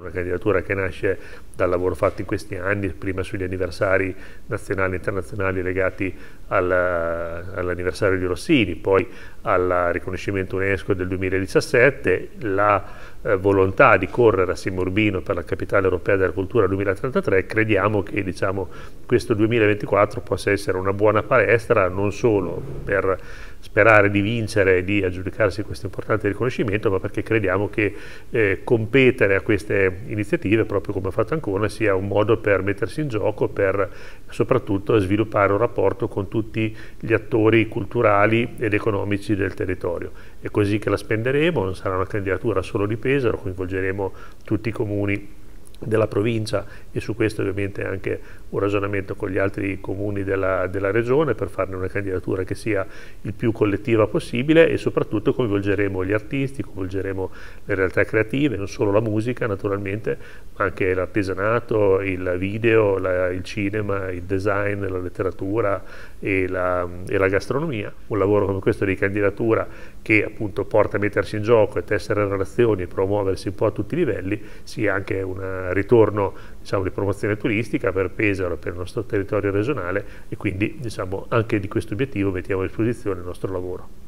Una candidatura che nasce dal lavoro fatto in questi anni, prima sugli anniversari nazionali e internazionali legati all'anniversario all di Rossini, poi al riconoscimento UNESCO del 2017, la eh, volontà di correre a Simurbino per la capitale europea della cultura 2033, crediamo che diciamo, questo 2024 possa essere una buona palestra non solo per sperare di vincere e di aggiudicarsi questo importante riconoscimento, ma perché crediamo che eh, competere a queste iniziative, proprio come ha fatto Ancona, sia un modo per mettersi in gioco, per soprattutto a sviluppare un rapporto con tutti gli attori culturali ed economici del territorio. È così che la spenderemo, non sarà una candidatura solo di Pesaro, coinvolgeremo tutti i comuni della provincia e su questo ovviamente anche un ragionamento con gli altri comuni della, della, regione per farne una candidatura che sia il più collettiva possibile e soprattutto coinvolgeremo gli artisti, coinvolgeremo le realtà creative, non solo la musica naturalmente, ma anche l'artigianato, il video, la, il cinema, il design, la letteratura e la, e la gastronomia. Un lavoro come questo di candidatura che appunto porta a mettersi in gioco e tessere relazioni e promuoversi un po' a tutti i livelli sia anche una eh, ritorno diciamo, di promozione turistica per Pesaro, per il nostro territorio regionale e quindi diciamo, anche di questo obiettivo mettiamo a disposizione il nostro lavoro.